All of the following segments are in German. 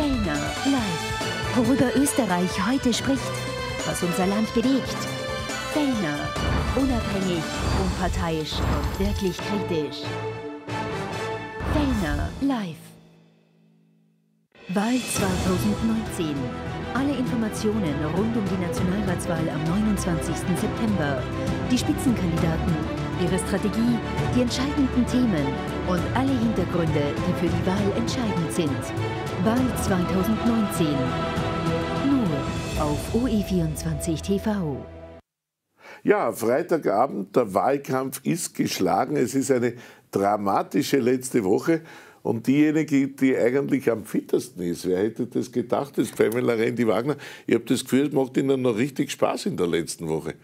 Fellner live. Worüber Österreich heute spricht, was unser Land bewegt. Fellner, unabhängig, unparteiisch und wirklich kritisch. Fellner live. Wahl 2019. Alle Informationen rund um die Nationalratswahl am 29. September. Die Spitzenkandidaten, ihre Strategie, die entscheidenden Themen und alle Hintergründe, die für die Wahl entscheidend sind. Wahl 2019. Nur auf OE24 TV. Ja, Freitagabend, der Wahlkampf ist geschlagen. Es ist eine dramatische letzte Woche. Und diejenige, die eigentlich am fittesten ist, wer hätte das gedacht, ist Pamela Rendi-Wagner. Ich habe das Gefühl, es macht Ihnen noch richtig Spaß in der letzten Woche.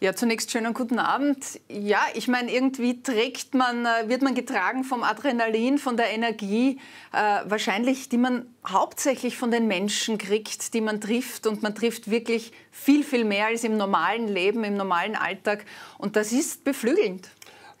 Ja, zunächst schönen guten Abend. Ja, ich meine, irgendwie trägt man, äh, wird man getragen vom Adrenalin, von der Energie, äh, wahrscheinlich, die man hauptsächlich von den Menschen kriegt, die man trifft. Und man trifft wirklich viel, viel mehr als im normalen Leben, im normalen Alltag. Und das ist beflügelnd.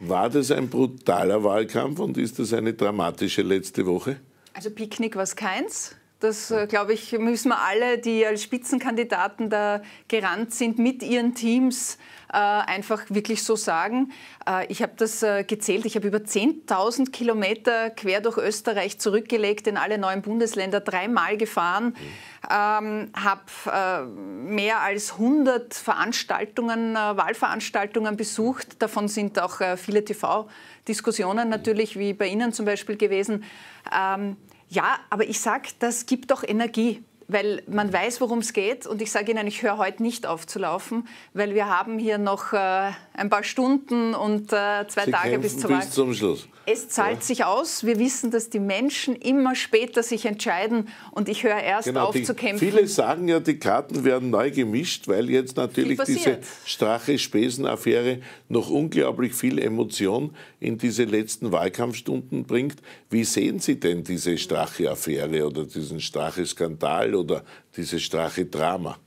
War das ein brutaler Wahlkampf und ist das eine dramatische letzte Woche? Also Picknick war es keins. Das, äh, glaube ich, müssen wir alle, die als Spitzenkandidaten da gerannt sind, mit ihren Teams äh, einfach wirklich so sagen. Äh, ich habe das gezählt, ich habe über 10.000 Kilometer quer durch Österreich zurückgelegt, in alle neuen Bundesländer dreimal gefahren, ähm, habe mehr als 100 Veranstaltungen, Wahlveranstaltungen besucht. Davon sind auch viele TV-Diskussionen natürlich, wie bei Ihnen zum Beispiel gewesen. Ähm, ja, aber ich sage, das gibt doch Energie weil man weiß, worum es geht. Und ich sage Ihnen, ich höre heute nicht auf zu laufen, weil wir haben hier noch äh, ein paar Stunden und äh, zwei Sie Tage bis zur Bis zum Schluss es zahlt ja. sich aus. Wir wissen, dass die Menschen immer später sich entscheiden und ich höre erst genau, auf die, zu kämpfen. Viele sagen ja, die Karten werden neu gemischt, weil jetzt natürlich diese Strache-Spesen-Affäre noch unglaublich viel Emotion in diese letzten Wahlkampfstunden bringt. Wie sehen Sie denn diese Strache-Affäre oder diesen Strache-Skandal oder dieses Strache-Drama?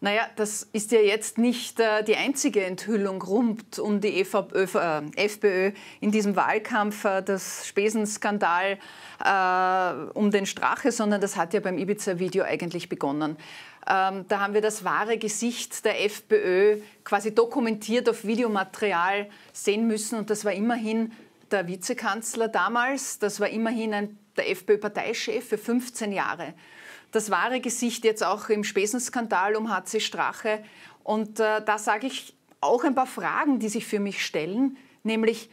Naja, das ist ja jetzt nicht äh, die einzige Enthüllung rund um die FPÖ, äh, FPÖ in diesem Wahlkampf, äh, das Spesenskandal äh, um den Strache, sondern das hat ja beim Ibiza-Video eigentlich begonnen. Ähm, da haben wir das wahre Gesicht der FPÖ quasi dokumentiert auf Videomaterial sehen müssen und das war immerhin der Vizekanzler damals, das war immerhin ein, der FPÖ-Parteichef für 15 Jahre das wahre Gesicht jetzt auch im Spesenskandal um HC Strache. Und äh, da sage ich auch ein paar Fragen, die sich für mich stellen, nämlich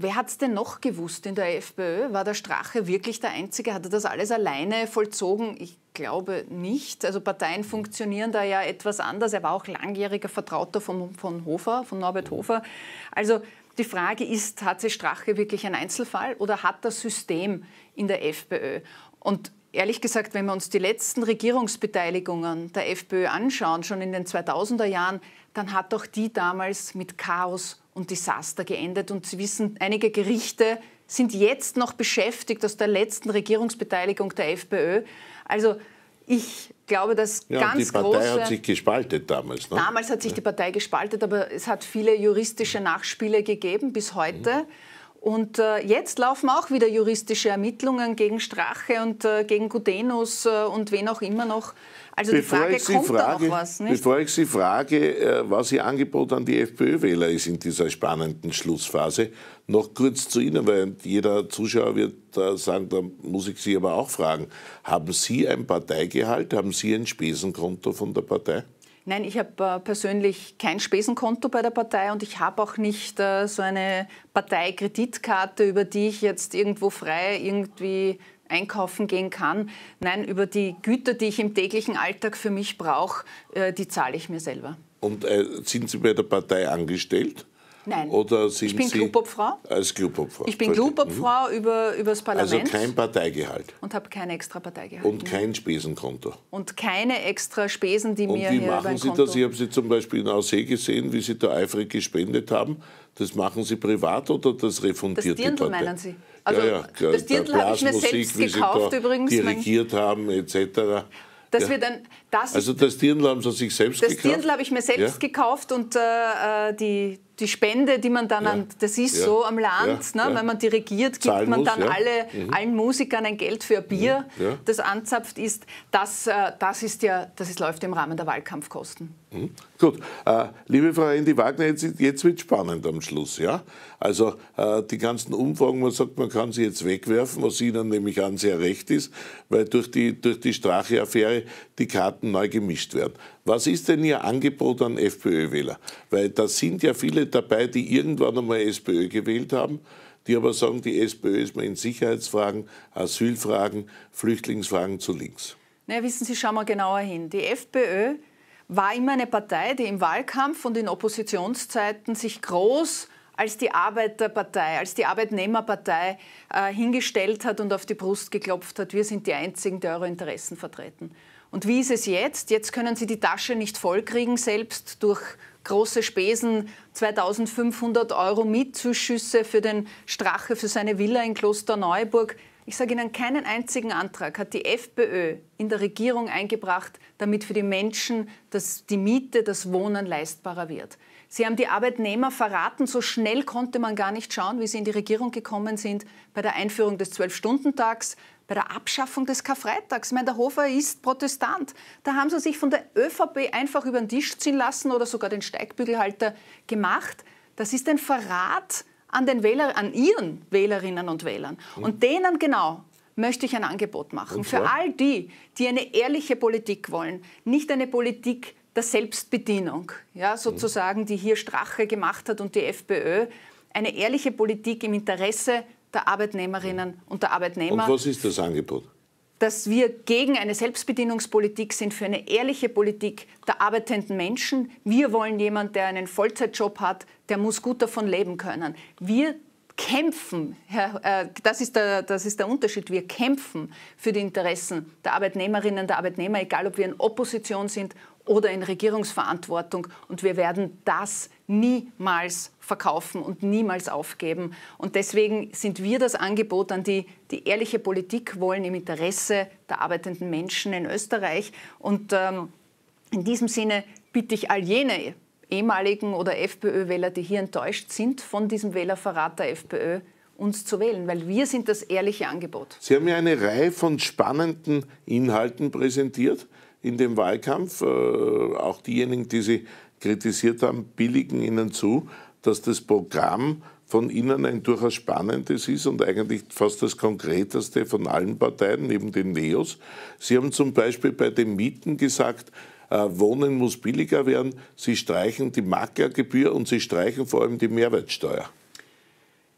Wer hat es denn noch gewusst in der FPÖ? War der Strache wirklich der Einzige? Hat er das alles alleine vollzogen? Ich glaube nicht. Also Parteien funktionieren da ja etwas anders. Er war auch langjähriger Vertrauter von, von Hofer, von Norbert Hofer. Also die Frage ist, hat sich Strache wirklich ein Einzelfall oder hat das System in der FPÖ? Und ehrlich gesagt, wenn wir uns die letzten Regierungsbeteiligungen der FPÖ anschauen, schon in den 2000er Jahren, dann hat auch die damals mit Chaos und Desaster geendet. Und Sie wissen, einige Gerichte sind jetzt noch beschäftigt aus der letzten Regierungsbeteiligung der FPÖ. Also ich glaube, dass ja, ganz die Partei große, hat sich gespaltet damals. Ne? Damals hat sich die Partei gespaltet, aber es hat viele juristische Nachspiele gegeben bis heute. Mhm. Und äh, jetzt laufen auch wieder juristische Ermittlungen gegen Strache und äh, gegen Gudenus äh, und wen auch immer noch. Also bevor die Frage, kommt frage, da noch was? Nicht? Bevor ich Sie frage, äh, was Ihr Angebot an die FPÖ-Wähler ist in dieser spannenden Schlussphase, noch kurz zu Ihnen, weil jeder Zuschauer wird äh, sagen, da muss ich Sie aber auch fragen, haben Sie ein Parteigehalt, haben Sie ein Spesenkonto von der Partei? Nein, ich habe äh, persönlich kein Spesenkonto bei der Partei und ich habe auch nicht äh, so eine Parteikreditkarte, über die ich jetzt irgendwo frei irgendwie einkaufen gehen kann. Nein, über die Güter, die ich im täglichen Alltag für mich brauche, äh, die zahle ich mir selber. Und äh, sind Sie bei der Partei angestellt? Nein. Oder sind ich bin Sie Klubobfrau. Als Klubobfrau. Ich bin Klubobfrau mhm. über, über das Parlament. Also kein Parteigehalt. Und habe keine extra Parteigehalt. Und kein Spesenkonto. Und keine extra Spesen, die und mir. Und wie machen Sie Konto das? Ich habe Sie zum Beispiel in Aussee gesehen, wie Sie da eifrig gespendet haben. Das machen Sie privat oder das refundiert das Dirndl, die Partei? meinen Sie? Also, ja, ja, das Dirndl habe ich mir selbst gekauft übrigens. Dirigiert haben etc. Das ja. wird ein, das also das Dirndl haben Sie sich selbst das gekauft? Das Dirndl habe ich mir selbst ja. gekauft und äh, äh, die, die Spende, die man dann ja. an, das ist ja. so am Land, ne, wenn man dirigiert, gibt man muss, dann alle, mhm. allen Musikern ein Geld für ein mhm. Bier, mhm. das anzapft ist. Das, äh, das, ist ja, das ist, läuft im Rahmen der Wahlkampfkosten. Mhm. Gut, äh, liebe Frau Andy Wagner, jetzt, jetzt wird spannend am Schluss. Ja? Also äh, die ganzen Umfragen, man sagt, man kann sie jetzt wegwerfen, was Ihnen nämlich an sehr recht ist, weil durch die, durch die Strache-Affäre die Karten Kandidaten neu gemischt werden. Was ist denn Ihr Angebot an FPÖ-Wähler? Weil da sind ja viele dabei, die irgendwann einmal SPÖ gewählt haben, die aber sagen, die SPÖ ist mir in Sicherheitsfragen, Asylfragen, Flüchtlingsfragen zu links. Na, ja, wissen Sie, schauen wir genauer hin. Die FPÖ war immer eine Partei, die im Wahlkampf und in Oppositionszeiten sich groß als die Arbeiterpartei, als die Arbeitnehmerpartei äh, hingestellt hat und auf die Brust geklopft hat, wir sind die Einzigen, die eure Interessen vertreten. Und wie ist es jetzt? Jetzt können Sie die Tasche nicht vollkriegen, selbst durch große Spesen, 2500 Euro Mietzuschüsse für den Strache, für seine Villa in Klosterneuburg. Ich sage Ihnen, keinen einzigen Antrag hat die FPÖ in der Regierung eingebracht, damit für die Menschen das, die Miete, das Wohnen leistbarer wird. Sie haben die Arbeitnehmer verraten. So schnell konnte man gar nicht schauen, wie sie in die Regierung gekommen sind bei der Einführung des Zwölf-Stunden-Tags, bei der Abschaffung des Karfreitags. Ich meine, der Hofer ist Protestant. Da haben sie sich von der ÖVP einfach über den Tisch ziehen lassen oder sogar den Steigbügelhalter gemacht. Das ist ein Verrat an, den Wähler, an ihren Wählerinnen und Wählern. Mhm. Und denen genau möchte ich ein Angebot machen. Für all die, die eine ehrliche Politik wollen, nicht eine Politik der Selbstbedienung, ja, mhm. sozusagen, die hier Strache gemacht hat und die FPÖ, eine ehrliche Politik im Interesse der Arbeitnehmerinnen und der Arbeitnehmer. Und was ist das Angebot? dass wir gegen eine Selbstbedienungspolitik sind, für eine ehrliche Politik der arbeitenden Menschen. Wir wollen jemanden, der einen Vollzeitjob hat, der muss gut davon leben können. Wir kämpfen, äh, das ist, der, das ist der Unterschied, wir kämpfen für die Interessen der Arbeitnehmerinnen, der Arbeitnehmer, egal ob wir in Opposition sind oder in Regierungsverantwortung. Und wir werden das niemals verkaufen und niemals aufgeben. Und deswegen sind wir das Angebot an die, die ehrliche Politik wollen im Interesse der arbeitenden Menschen in Österreich. Und ähm, in diesem Sinne bitte ich all jene ehemaligen oder FPÖ-Wähler, die hier enttäuscht sind von diesem Wählerverrat der FPÖ, uns zu wählen, weil wir sind das ehrliche Angebot. Sie haben ja eine Reihe von spannenden Inhalten präsentiert in dem Wahlkampf, äh, auch diejenigen, die Sie kritisiert haben, billigen Ihnen zu, dass das Programm von Ihnen ein durchaus spannendes ist und eigentlich fast das Konkreteste von allen Parteien, neben den Neos. Sie haben zum Beispiel bei den Mieten gesagt, äh, Wohnen muss billiger werden, Sie streichen die Maklergebühr und Sie streichen vor allem die Mehrwertsteuer.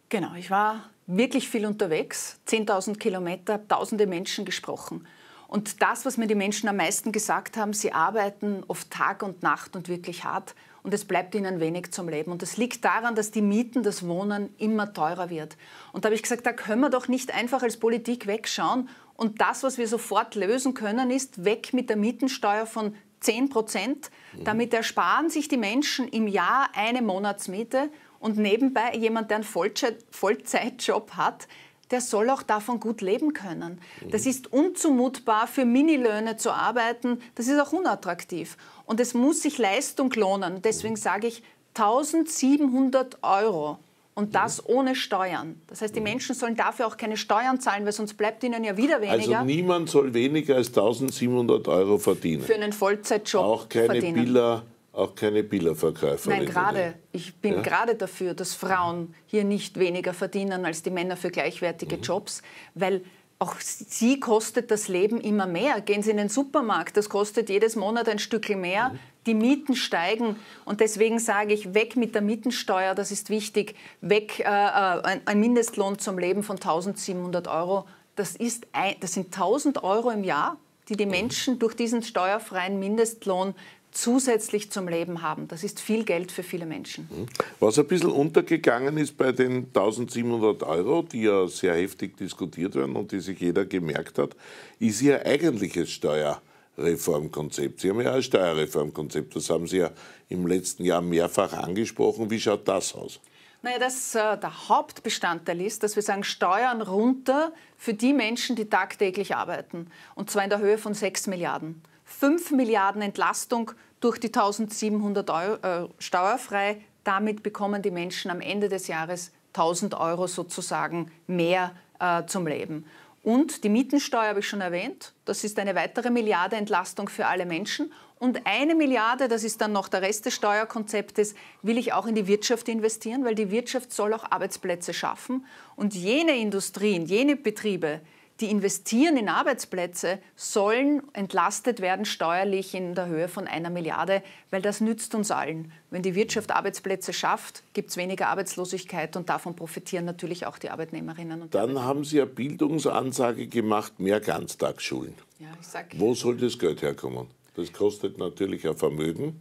Genau, ich war wirklich viel unterwegs, 10.000 Kilometer, tausende Menschen gesprochen. Und das, was mir die Menschen am meisten gesagt haben, sie arbeiten oft Tag und Nacht und wirklich hart und es bleibt ihnen wenig zum Leben. Und das liegt daran, dass die Mieten, das Wohnen immer teurer wird. Und da habe ich gesagt, da können wir doch nicht einfach als Politik wegschauen. Und das, was wir sofort lösen können, ist weg mit der Mietensteuer von 10 Prozent. Mhm. Damit ersparen sich die Menschen im Jahr eine Monatsmiete. Und nebenbei jemand, der einen Vollzeitjob hat, der soll auch davon gut leben können. Das mhm. ist unzumutbar, für Minilöhne zu arbeiten. Das ist auch unattraktiv. Und es muss sich Leistung lohnen. Deswegen mhm. sage ich 1700 Euro. Und mhm. das ohne Steuern. Das heißt, die Menschen sollen dafür auch keine Steuern zahlen, weil sonst bleibt ihnen ja wieder also weniger. Also niemand soll weniger als 1700 Euro verdienen. Für einen Vollzeitjob. Auch keine verdienen. Billa auch keine Billerverkäuferin. Nein, gerade. Ich bin ja? gerade dafür, dass Frauen hier nicht weniger verdienen als die Männer für gleichwertige mhm. Jobs, weil auch sie kostet das Leben immer mehr. Gehen Sie in den Supermarkt, das kostet jedes Monat ein Stück mehr. Mhm. Die Mieten steigen und deswegen sage ich, weg mit der Mietensteuer, das ist wichtig. Weg äh, äh ein, ein Mindestlohn zum Leben von 1700 Euro. Das, ist ein, das sind 1000 Euro im Jahr, die die mhm. Menschen durch diesen steuerfreien Mindestlohn zusätzlich zum Leben haben. Das ist viel Geld für viele Menschen. Hm. Was ein bisschen untergegangen ist bei den 1700 Euro, die ja sehr heftig diskutiert werden und die sich jeder gemerkt hat, ist Ihr eigentliches Steuerreformkonzept. Sie haben ja ein Steuerreformkonzept, das haben Sie ja im letzten Jahr mehrfach angesprochen. Wie schaut das aus? Naja, das, äh, der Hauptbestandteil ist, dass wir sagen, Steuern runter für die Menschen, die tagtäglich arbeiten. Und zwar in der Höhe von 6 Milliarden. 5 Milliarden Entlastung durch die 1700 Euro äh, steuerfrei. Damit bekommen die Menschen am Ende des Jahres 1000 Euro sozusagen mehr äh, zum Leben. Und die Mietensteuer habe ich schon erwähnt. Das ist eine weitere Milliarde Entlastung für alle Menschen. Und eine Milliarde, das ist dann noch der Rest des Steuerkonzeptes, will ich auch in die Wirtschaft investieren, weil die Wirtschaft soll auch Arbeitsplätze schaffen. Und jene Industrien, jene Betriebe, die investieren in Arbeitsplätze, sollen entlastet werden steuerlich in der Höhe von einer Milliarde, weil das nützt uns allen. Wenn die Wirtschaft Arbeitsplätze schafft, gibt es weniger Arbeitslosigkeit und davon profitieren natürlich auch die Arbeitnehmerinnen und Arbeitnehmer. Dann haben Sie eine Bildungsansage gemacht, mehr Ganztagsschulen. Ja, ich sag, Wo soll das Geld herkommen? Das kostet natürlich ein Vermögen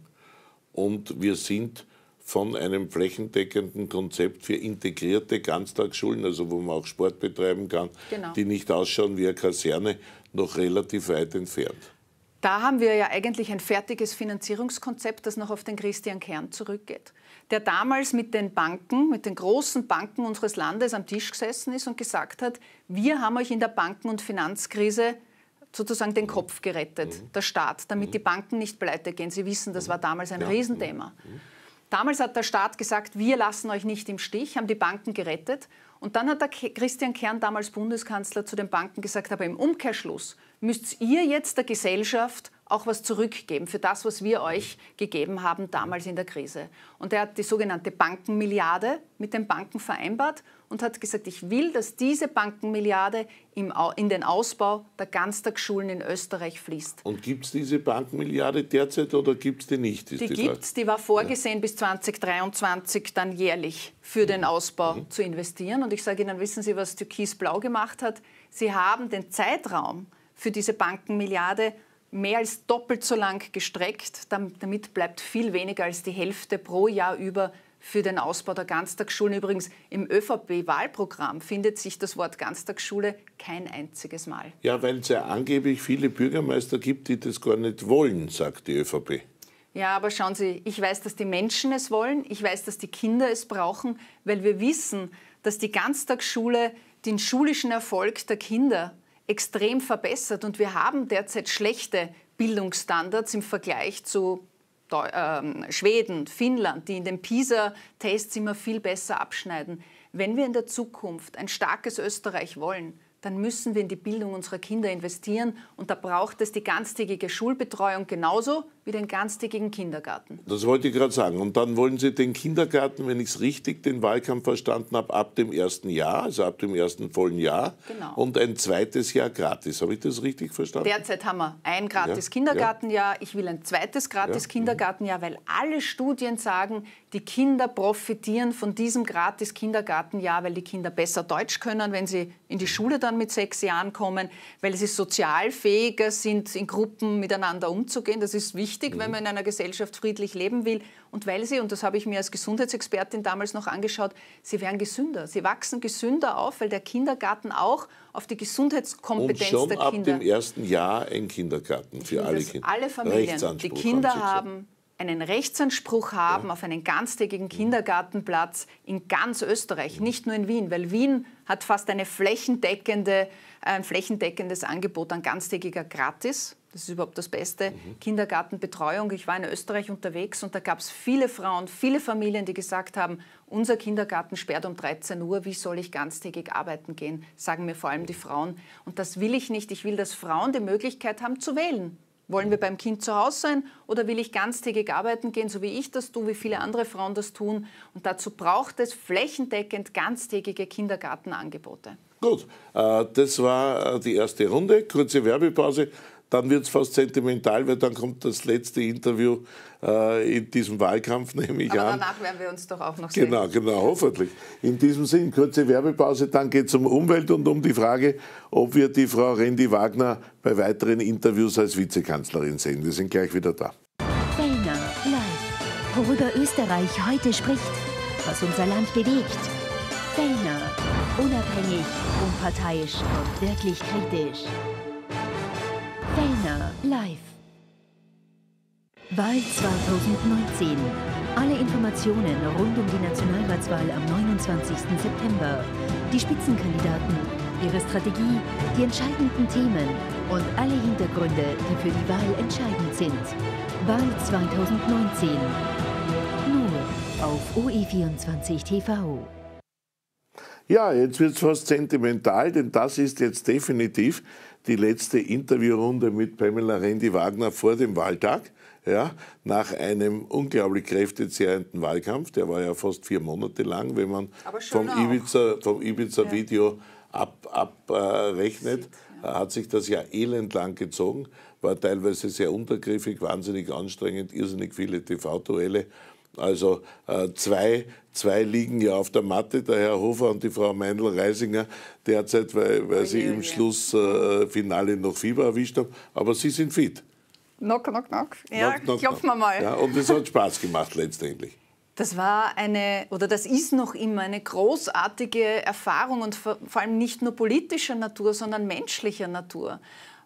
und wir sind von einem flächendeckenden Konzept für integrierte Ganztagsschulen, also wo man auch Sport betreiben kann, genau. die nicht ausschauen wie eine Kaserne, noch relativ weit entfernt. Da haben wir ja eigentlich ein fertiges Finanzierungskonzept, das noch auf den Christian Kern zurückgeht, der damals mit den Banken, mit den großen Banken unseres Landes am Tisch gesessen ist und gesagt hat, wir haben euch in der Banken- und Finanzkrise sozusagen den Kopf gerettet, mhm. der Staat, damit mhm. die Banken nicht pleite gehen. Sie wissen, das mhm. war damals ein Riesenthema. Damals hat der Staat gesagt, wir lassen euch nicht im Stich, haben die Banken gerettet. Und dann hat der Christian Kern, damals Bundeskanzler, zu den Banken gesagt, aber im Umkehrschluss müsst ihr jetzt der Gesellschaft auch was zurückgeben für das, was wir euch gegeben haben damals in der Krise. Und er hat die sogenannte Bankenmilliarde mit den Banken vereinbart und hat gesagt, ich will, dass diese Bankenmilliarde im, in den Ausbau der Ganztagsschulen in Österreich fließt. Und gibt es diese Bankenmilliarde derzeit oder gibt es die nicht? die die gibt es, die war vorgesehen ja. bis 2023 dann jährlich für mhm. den Ausbau mhm. zu investieren. Und ich sage Ihnen, wissen Sie, was Türkis Blau gemacht hat? Sie haben den Zeitraum für diese Bankenmilliarde mehr als doppelt so lang gestreckt. Damit bleibt viel weniger als die Hälfte pro Jahr über für den Ausbau der Ganztagsschulen. Übrigens, im ÖVP-Wahlprogramm findet sich das Wort Ganztagsschule kein einziges Mal. Ja, weil es ja angeblich viele Bürgermeister gibt, die das gar nicht wollen, sagt die ÖVP. Ja, aber schauen Sie, ich weiß, dass die Menschen es wollen, ich weiß, dass die Kinder es brauchen, weil wir wissen, dass die Ganztagsschule den schulischen Erfolg der Kinder extrem verbessert und wir haben derzeit schlechte Bildungsstandards im Vergleich zu äh, Schweden, Finnland, die in den PISA-Tests immer viel besser abschneiden. Wenn wir in der Zukunft ein starkes Österreich wollen, dann müssen wir in die Bildung unserer Kinder investieren und da braucht es die ganztägige Schulbetreuung genauso wie den ganztägigen Kindergarten. Das wollte ich gerade sagen. Und dann wollen Sie den Kindergarten, wenn ich es richtig den Wahlkampf verstanden habe, ab dem ersten Jahr, also ab dem ersten vollen Jahr. Genau. Und ein zweites Jahr gratis. Habe ich das richtig verstanden? Derzeit haben wir ein gratis ja, Kindergartenjahr. Ich will ein zweites gratis ja, mhm. Kindergartenjahr, weil alle Studien sagen, die Kinder profitieren von diesem gratis Kindergartenjahr, weil die Kinder besser Deutsch können, wenn sie in die Schule dann mit sechs Jahren kommen, weil sie sozial fähiger sind, in Gruppen miteinander umzugehen. Das ist wichtig wichtig, wenn mhm. man in einer Gesellschaft friedlich leben will. Und weil sie, und das habe ich mir als Gesundheitsexpertin damals noch angeschaut, sie werden gesünder. Sie wachsen gesünder auf, weil der Kindergarten auch auf die Gesundheitskompetenz der Kinder. Und schon ab dem ersten Jahr ein Kindergarten für alle Kinder. Alle Familien, die Kinder haben einen Rechtsanspruch haben ja. auf einen ganztägigen mhm. Kindergartenplatz in ganz Österreich, mhm. nicht nur in Wien, weil Wien hat fast eine flächendeckende, ein flächendeckendes Angebot an ganztägiger Gratis. Das ist überhaupt das Beste. Mhm. Kindergartenbetreuung. Ich war in Österreich unterwegs und da gab es viele Frauen, viele Familien, die gesagt haben, unser Kindergarten sperrt um 13 Uhr, wie soll ich ganztägig arbeiten gehen, sagen mir vor allem die Frauen. Und das will ich nicht. Ich will, dass Frauen die Möglichkeit haben zu wählen. Wollen wir beim Kind zu Hause sein oder will ich ganztägig arbeiten gehen, so wie ich das tue, wie viele andere Frauen das tun? Und dazu braucht es flächendeckend ganztägige Kindergartenangebote. Gut, äh, das war äh, die erste Runde. Kurze Werbepause dann wird es fast sentimental, weil dann kommt das letzte Interview äh, in diesem Wahlkampf, nehme ich Aber an. danach werden wir uns doch auch noch genau, sehen. Genau, genau, hoffentlich. In diesem Sinn, kurze Werbepause, dann geht es um Umwelt und um die Frage, ob wir die Frau Rendi Wagner bei weiteren Interviews als Vizekanzlerin sehen. Wir sind gleich wieder da. Bellner, live. Worüber Österreich heute spricht, was unser Land bewegt. Bellner, Unabhängig, unparteiisch und wirklich kritisch. Fellner live. Wahl 2019. Alle Informationen rund um die Nationalratswahl am 29. September. Die Spitzenkandidaten, ihre Strategie, die entscheidenden Themen und alle Hintergründe, die für die Wahl entscheidend sind. Wahl 2019. Nur auf OE24 TV. Ja, jetzt wird es fast sentimental, denn das ist jetzt definitiv die letzte Interviewrunde mit Pamela Rendi-Wagner vor dem Wahltag. Ja, nach einem unglaublich kräftezehrenden Wahlkampf, der war ja fast vier Monate lang, wenn man vom Ibiza-Video vom Ibiza ja. Video abrechnet, ab, ja. hat sich das ja elendlang gezogen, war teilweise sehr untergriffig, wahnsinnig anstrengend, irrsinnig viele TV-Duelle. Also äh, zwei, zwei liegen ja auf der Matte, der Herr Hofer und die Frau Meindl-Reisinger derzeit, weil, weil sie im Schlussfinale äh, noch Fieber erwischt haben. Aber sie sind fit. Knock, knock, knock. Ja, knock, knock, klopfen wir mal. Ja, und es hat Spaß gemacht letztendlich. Das war eine, oder das ist noch immer eine großartige Erfahrung und vor allem nicht nur politischer Natur, sondern menschlicher Natur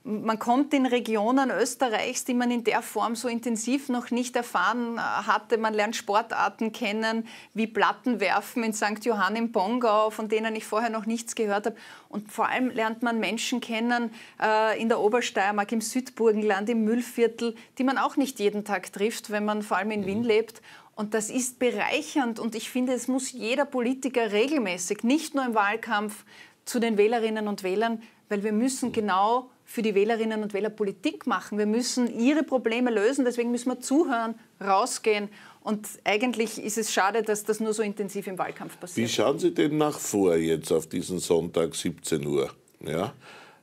man kommt in Regionen Österreichs, die man in der Form so intensiv noch nicht erfahren äh, hatte. Man lernt Sportarten kennen, wie Plattenwerfen in St. Johann im Bongau, von denen ich vorher noch nichts gehört habe. Und vor allem lernt man Menschen kennen äh, in der Obersteiermark, im Südburgenland, im Müllviertel, die man auch nicht jeden Tag trifft, wenn man vor allem in mhm. Wien lebt. Und das ist bereichernd und ich finde, es muss jeder Politiker regelmäßig, nicht nur im Wahlkampf, zu den Wählerinnen und Wählern, weil wir müssen mhm. genau für die Wählerinnen und Wähler Politik machen. Wir müssen ihre Probleme lösen, deswegen müssen wir zuhören, rausgehen. Und eigentlich ist es schade, dass das nur so intensiv im Wahlkampf passiert. Wie schauen Sie denn nach vor jetzt auf diesen Sonntag 17 Uhr? Ja?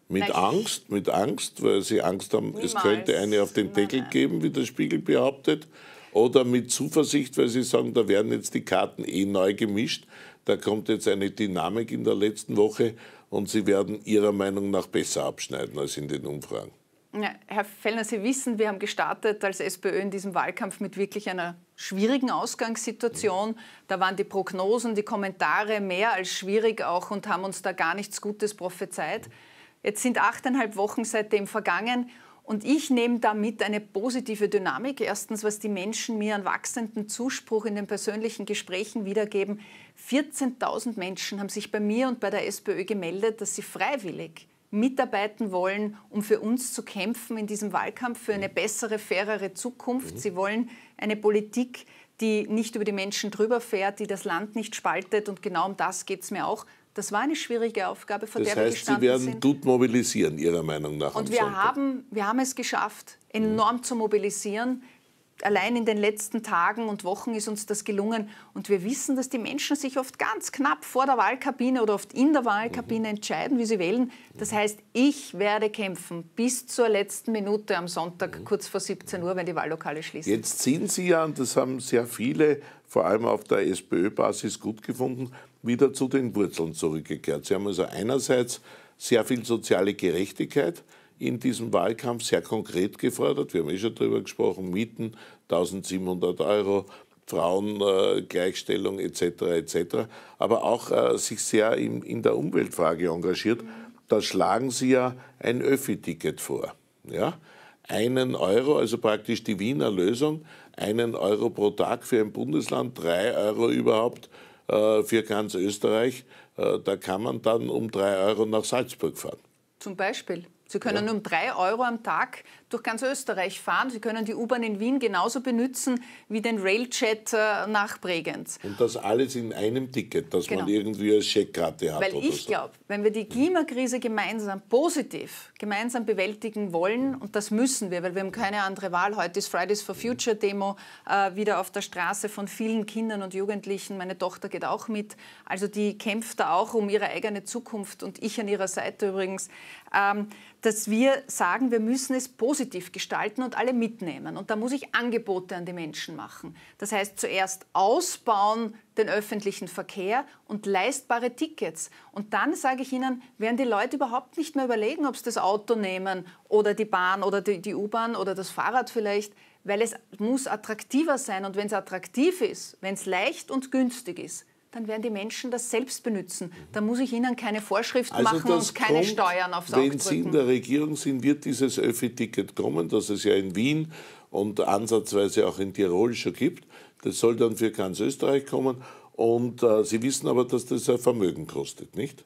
Mit nein. Angst, mit Angst, weil Sie Angst haben, Niemals. es könnte eine auf den Deckel nein, geben, wie der Spiegel behauptet. Oder mit Zuversicht, weil Sie sagen, da werden jetzt die Karten eh neu gemischt. Da kommt jetzt eine Dynamik in der letzten Woche und sie werden Ihrer Meinung nach besser abschneiden als in den Umfragen. Ja, Herr Fellner, Sie wissen, wir haben gestartet als SPÖ in diesem Wahlkampf mit wirklich einer schwierigen Ausgangssituation. Da waren die Prognosen, die Kommentare mehr als schwierig auch und haben uns da gar nichts Gutes prophezeit. Jetzt sind achteinhalb Wochen seitdem vergangen und ich nehme damit eine positive Dynamik. Erstens, was die Menschen mir an wachsenden Zuspruch in den persönlichen Gesprächen wiedergeben. 14.000 Menschen haben sich bei mir und bei der SPÖ gemeldet, dass sie freiwillig mitarbeiten wollen, um für uns zu kämpfen in diesem Wahlkampf, für eine bessere, fairere Zukunft. Sie wollen eine Politik, die nicht über die Menschen drüber fährt, die das Land nicht spaltet. Und genau um das geht es mir auch. Das war eine schwierige Aufgabe, vor das der heißt, wir gestanden sind. Das heißt, Sie werden sind. DUT mobilisieren, Ihrer Meinung nach. Und wir haben, wir haben es geschafft, enorm mhm. zu mobilisieren. Allein in den letzten Tagen und Wochen ist uns das gelungen. Und wir wissen, dass die Menschen sich oft ganz knapp vor der Wahlkabine oder oft in der Wahlkabine mhm. entscheiden, wie sie wählen. Das heißt, ich werde kämpfen bis zur letzten Minute am Sonntag, mhm. kurz vor 17 Uhr, wenn die Wahllokale schließen. Jetzt sind Sie ja, und das haben sehr viele, vor allem auf der SPÖ-Basis, gut gefunden, wieder zu den Wurzeln zurückgekehrt. Sie haben also einerseits sehr viel soziale Gerechtigkeit in diesem Wahlkampf sehr konkret gefordert. Wir haben eh schon darüber gesprochen, Mieten 1700 Euro, Frauengleichstellung äh, etc. etc. Aber auch äh, sich sehr in, in der Umweltfrage engagiert. Da schlagen Sie ja ein Öffi-Ticket vor. Ja? Einen Euro, also praktisch die Wiener Lösung, einen Euro pro Tag für ein Bundesland, drei Euro überhaupt äh, für ganz Österreich. Äh, da kann man dann um drei Euro nach Salzburg fahren. Zum Beispiel. Sie können ja. um drei Euro am Tag durch ganz Österreich fahren. Sie können die U-Bahn in Wien genauso benutzen wie den Railjet äh, nach Bregenz. Und das alles in einem Ticket, dass genau. man irgendwie eine Scheckkarte hat. Weil ich so. glaube, wenn wir die Klimakrise gemeinsam positiv, gemeinsam bewältigen wollen, und das müssen wir, weil wir haben keine andere Wahl, heute ist Fridays for Future Demo äh, wieder auf der Straße von vielen Kindern und Jugendlichen, meine Tochter geht auch mit, also die kämpft da auch um ihre eigene Zukunft und ich an ihrer Seite übrigens, ähm, dass wir sagen, wir müssen es positiv positiv gestalten und alle mitnehmen. Und da muss ich Angebote an die Menschen machen. Das heißt, zuerst ausbauen den öffentlichen Verkehr und leistbare Tickets. Und dann sage ich Ihnen, werden die Leute überhaupt nicht mehr überlegen, ob sie das Auto nehmen oder die Bahn oder die, die U-Bahn oder das Fahrrad vielleicht, weil es muss attraktiver sein. Und wenn es attraktiv ist, wenn es leicht und günstig ist, dann werden die Menschen das selbst benutzen. Da muss ich ihnen keine Vorschriften also machen und keine kommt, Steuern aufs Auge Wenn Sie in der Regierung sind, wird dieses Öffi-Ticket kommen, das es ja in Wien und ansatzweise auch in Tirol schon gibt. Das soll dann für ganz Österreich kommen. Und äh, Sie wissen aber, dass das ein Vermögen kostet, nicht?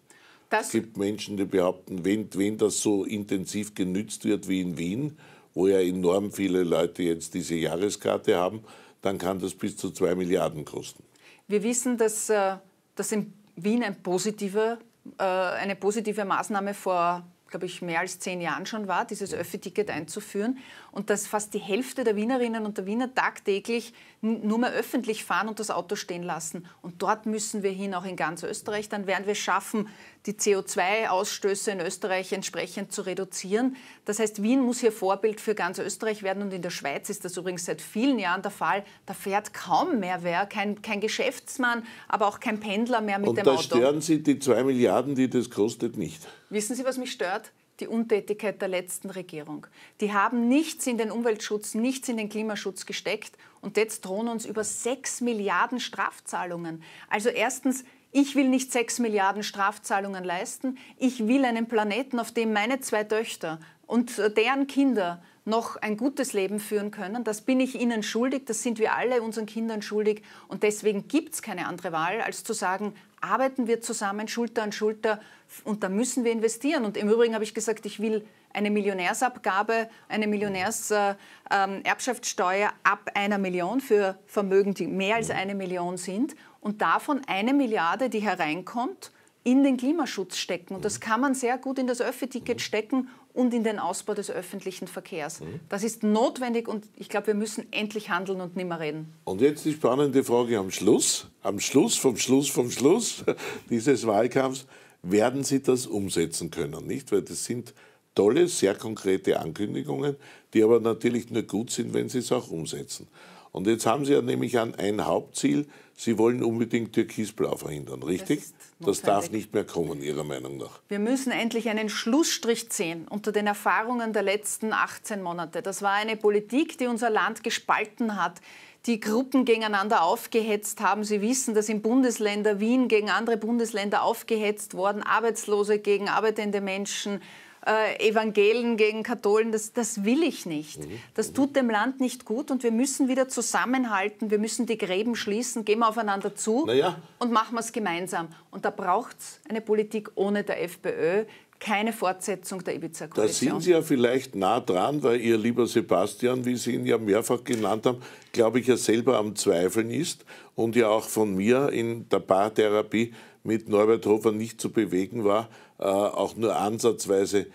Das es gibt Menschen, die behaupten, wenn, wenn das so intensiv genützt wird wie in Wien, wo ja enorm viele Leute jetzt diese Jahreskarte haben, dann kann das bis zu zwei Milliarden kosten. Wir wissen, dass, äh, dass in Wien ein äh, eine positive Maßnahme vor glaube ich, mehr als zehn Jahren schon war, dieses Öffi-Ticket einzuführen und dass fast die Hälfte der Wienerinnen und der Wiener tagtäglich nur mehr öffentlich fahren und das Auto stehen lassen. Und dort müssen wir hin, auch in ganz Österreich. Dann werden wir es schaffen, die CO2-Ausstöße in Österreich entsprechend zu reduzieren. Das heißt, Wien muss hier Vorbild für ganz Österreich werden und in der Schweiz ist das übrigens seit vielen Jahren der Fall. Da fährt kaum mehr wer, kein, kein Geschäftsmann, aber auch kein Pendler mehr mit und dem Auto. Und da stören Sie die zwei Milliarden, die das kostet, nicht. Wissen Sie, was mich stört? die Untätigkeit der letzten Regierung. Die haben nichts in den Umweltschutz, nichts in den Klimaschutz gesteckt und jetzt drohen uns über 6 Milliarden Strafzahlungen. Also erstens, ich will nicht 6 Milliarden Strafzahlungen leisten, ich will einen Planeten, auf dem meine zwei Töchter und äh, deren Kinder noch ein gutes Leben führen können. Das bin ich Ihnen schuldig, das sind wir alle unseren Kindern schuldig. Und deswegen gibt es keine andere Wahl, als zu sagen, arbeiten wir zusammen Schulter an Schulter und da müssen wir investieren. Und im Übrigen habe ich gesagt, ich will eine Millionärsabgabe, eine Millionärserbschaftssteuer ähm, ab einer Million für Vermögen, die mehr als mhm. eine Million sind und davon eine Milliarde, die hereinkommt, in den Klimaschutz stecken. Und das mhm. kann man sehr gut in das Öffi-Ticket mhm. stecken und in den Ausbau des öffentlichen Verkehrs. Mhm. Das ist notwendig und ich glaube, wir müssen endlich handeln und nicht mehr reden. Und jetzt die spannende Frage am Schluss, am Schluss, vom Schluss, vom Schluss dieses Wahlkampfs. Werden Sie das umsetzen können? Nicht? Weil das sind tolle, sehr konkrete Ankündigungen, die aber natürlich nur gut sind, wenn Sie es auch umsetzen. Und jetzt haben Sie ja nämlich an ein Hauptziel, Sie wollen unbedingt Türkisblau verhindern, richtig? Das, das darf nicht mehr kommen, Ihrer Meinung nach. Wir müssen endlich einen Schlussstrich ziehen unter den Erfahrungen der letzten 18 Monate. Das war eine Politik, die unser Land gespalten hat die Gruppen gegeneinander aufgehetzt haben. Sie wissen, dass in Bundesländer Wien gegen andere Bundesländer aufgehetzt worden, Arbeitslose gegen arbeitende Menschen, äh, Evangelen gegen Katholen, das, das will ich nicht. Mhm. Das mhm. tut dem Land nicht gut und wir müssen wieder zusammenhalten, wir müssen die Gräben schließen, gehen wir aufeinander zu ja. und machen wir es gemeinsam. Und da braucht es eine Politik ohne der FPÖ, keine Fortsetzung der Ibiza-Koalition. Da sind Sie ja vielleicht nah dran, weil Ihr lieber Sebastian, wie Sie ihn ja mehrfach genannt haben, glaube ich, ja selber am Zweifeln ist und ja auch von mir in der Paartherapie mit Norbert Hofer nicht zu bewegen war, äh, auch nur ansatzweise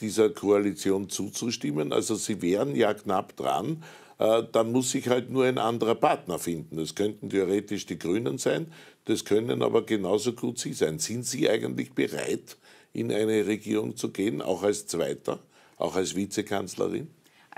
dieser Koalition zuzustimmen. Also sie wären ja knapp dran. Äh, dann muss sich halt nur ein anderer Partner finden. Das könnten theoretisch die Grünen sein, das können aber genauso gut Sie sein. Sind Sie eigentlich bereit, in eine Regierung zu gehen, auch als Zweiter, auch als Vizekanzlerin?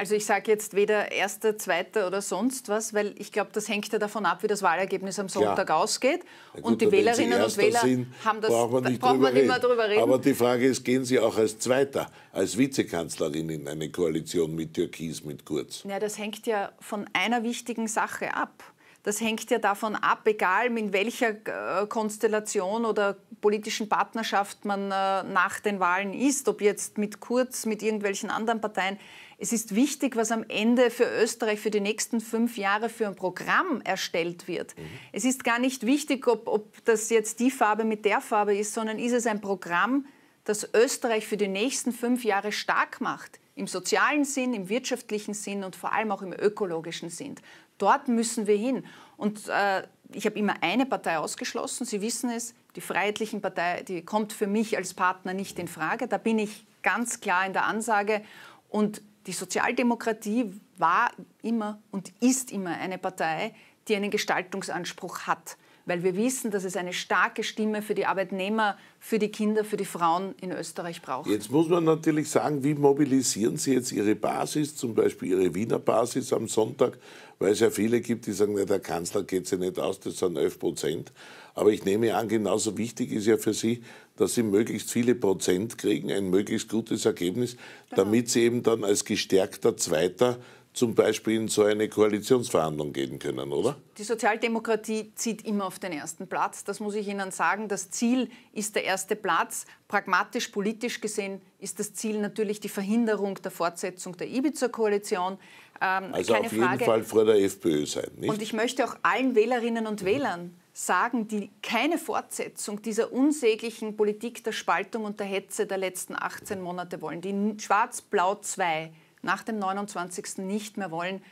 Also ich sage jetzt weder erster, zweiter oder sonst was, weil ich glaube, das hängt ja davon ab, wie das Wahlergebnis am Sonntag Klar. ausgeht. Gut, und die Wählerinnen und Wähler sind, haben das, braucht man nicht, braucht drüber, man reden. drüber reden. Aber die Frage ist, gehen Sie auch als Zweiter, als Vizekanzlerin in eine Koalition mit Türkis, mit Kurz? Ja, das hängt ja von einer wichtigen Sache ab. Das hängt ja davon ab, egal in welcher äh, Konstellation oder politischen Partnerschaft man äh, nach den Wahlen ist, ob jetzt mit Kurz, mit irgendwelchen anderen Parteien. Es ist wichtig, was am Ende für Österreich für die nächsten fünf Jahre für ein Programm erstellt wird. Mhm. Es ist gar nicht wichtig, ob, ob das jetzt die Farbe mit der Farbe ist, sondern ist es ein Programm, das Österreich für die nächsten fünf Jahre stark macht. Im sozialen Sinn, im wirtschaftlichen Sinn und vor allem auch im ökologischen Sinn. Dort müssen wir hin. Und äh, ich habe immer eine Partei ausgeschlossen. Sie wissen es, die Freiheitlichen Partei, die kommt für mich als Partner nicht in Frage. Da bin ich ganz klar in der Ansage. Und die Sozialdemokratie war immer und ist immer eine Partei, die einen Gestaltungsanspruch hat weil wir wissen, dass es eine starke Stimme für die Arbeitnehmer, für die Kinder, für die Frauen in Österreich braucht. Jetzt muss man natürlich sagen, wie mobilisieren Sie jetzt Ihre Basis, zum Beispiel Ihre Wiener Basis am Sonntag, weil es ja viele gibt, die sagen, na, der Kanzler geht sie ja nicht aus, das sind 11 Prozent. Aber ich nehme an, genauso wichtig ist ja für Sie, dass Sie möglichst viele Prozent kriegen, ein möglichst gutes Ergebnis, genau. damit Sie eben dann als gestärkter Zweiter zum Beispiel in so eine Koalitionsverhandlung gehen können, oder? Die Sozialdemokratie zieht immer auf den ersten Platz. Das muss ich Ihnen sagen. Das Ziel ist der erste Platz. Pragmatisch, politisch gesehen ist das Ziel natürlich die Verhinderung der Fortsetzung der Ibiza-Koalition. Ähm, also auf jeden Frage. Fall vor der FPÖ sein. Nicht? Und ich möchte auch allen Wählerinnen und Wählern sagen, die keine Fortsetzung dieser unsäglichen Politik der Spaltung und der Hetze der letzten 18 Monate wollen, die Schwarz-Blau 2 nach dem 29. nicht mehr wollen,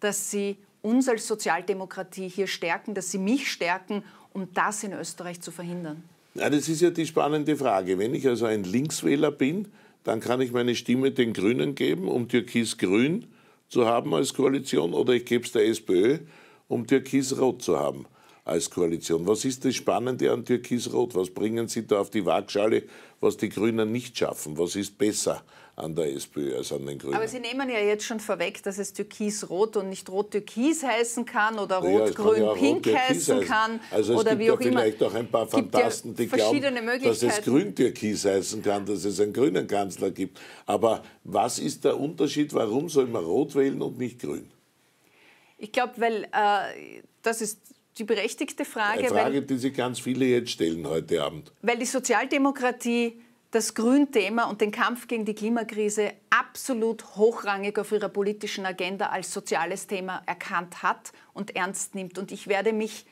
dass sie uns als Sozialdemokratie hier stärken, dass sie mich stärken, um das in Österreich zu verhindern? Ja, das ist ja die spannende Frage. Wenn ich also ein Linkswähler bin, dann kann ich meine Stimme den Grünen geben, um Türkis-Grün zu haben als Koalition, oder ich gebe es der SPÖ, um Türkis-Rot zu haben als Koalition. Was ist das Spannende an Türkis-Rot? Was bringen Sie da auf die Waagschale, was die Grünen nicht schaffen? Was ist besser an der SPÖ als an den Grünen. Aber Sie nehmen ja jetzt schon vorweg, dass es türkis-rot und nicht rot-türkis heißen kann oder rot-grün-pink ja, ja heißen kann. Also es oder gibt wie ja auch vielleicht immer. auch ein paar Fantasten, die glauben, dass es grün-türkis heißen kann, dass es einen grünen Kanzler gibt. Aber was ist der Unterschied? Warum soll man rot wählen und nicht grün? Ich glaube, weil äh, das ist die berechtigte Frage. Eine Frage, weil, die sich ganz viele jetzt stellen heute Abend. Weil die Sozialdemokratie das Grünthema und den Kampf gegen die Klimakrise absolut hochrangig auf ihrer politischen Agenda als soziales Thema erkannt hat und ernst nimmt. Und ich werde mich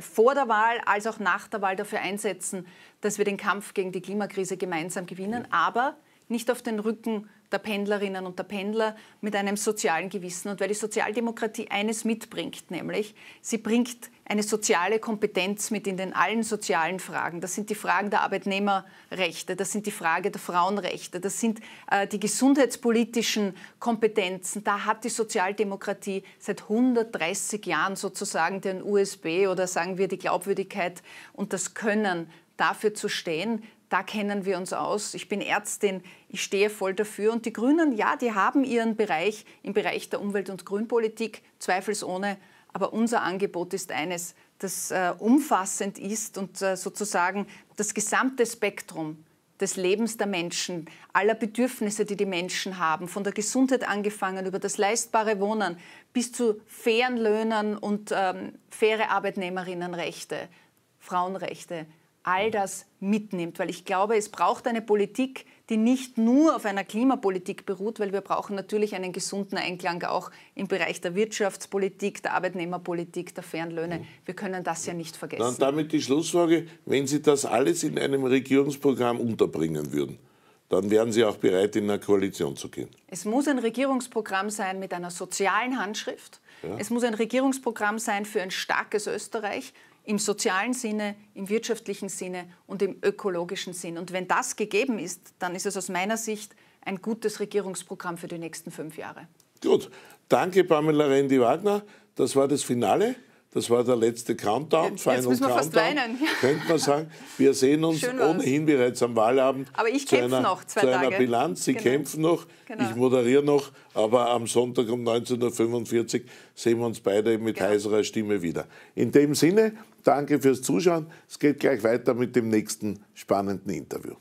vor der Wahl als auch nach der Wahl dafür einsetzen, dass wir den Kampf gegen die Klimakrise gemeinsam gewinnen, aber nicht auf den Rücken der Pendlerinnen und der Pendler mit einem sozialen Gewissen und weil die Sozialdemokratie eines mitbringt, nämlich sie bringt eine soziale Kompetenz mit in den allen sozialen Fragen. Das sind die Fragen der Arbeitnehmerrechte, das sind die Fragen der Frauenrechte, das sind äh, die gesundheitspolitischen Kompetenzen. Da hat die Sozialdemokratie seit 130 Jahren sozusagen den USB oder sagen wir die Glaubwürdigkeit und das Können dafür zu stehen, da kennen wir uns aus, ich bin Ärztin, ich stehe voll dafür. Und die Grünen, ja, die haben ihren Bereich im Bereich der Umwelt- und Grünpolitik, zweifelsohne. Aber unser Angebot ist eines, das äh, umfassend ist und äh, sozusagen das gesamte Spektrum des Lebens der Menschen, aller Bedürfnisse, die die Menschen haben, von der Gesundheit angefangen über das leistbare Wohnen bis zu fairen Löhnen und ähm, faire Arbeitnehmerinnenrechte, Frauenrechte, all das mitnimmt. Weil ich glaube, es braucht eine Politik, die nicht nur auf einer Klimapolitik beruht, weil wir brauchen natürlich einen gesunden Einklang auch im Bereich der Wirtschaftspolitik, der Arbeitnehmerpolitik, der Fernlöhne. Wir können das ja nicht vergessen. Dann damit die Schlussfrage, wenn Sie das alles in einem Regierungsprogramm unterbringen würden, dann wären Sie auch bereit, in eine Koalition zu gehen. Es muss ein Regierungsprogramm sein mit einer sozialen Handschrift. Ja. Es muss ein Regierungsprogramm sein für ein starkes Österreich im sozialen Sinne, im wirtschaftlichen Sinne und im ökologischen Sinn. Und wenn das gegeben ist, dann ist es aus meiner Sicht ein gutes Regierungsprogramm für die nächsten fünf Jahre. Gut, danke Pamela Rendi-Wagner. Das war das Finale. Das war der letzte Countdown, jetzt, Final jetzt müssen wir Countdown. Fast weinen. Könnte man sagen, wir sehen uns ohnehin bereits am Wahlabend. Aber ich kämpfe noch zwei zu Tage. einer Bilanz. Sie genau. kämpfen noch, genau. ich moderiere noch, aber am Sonntag um 19.45 Uhr sehen wir uns beide mit genau. heiserer Stimme wieder. In dem Sinne, danke fürs Zuschauen. Es geht gleich weiter mit dem nächsten spannenden Interview.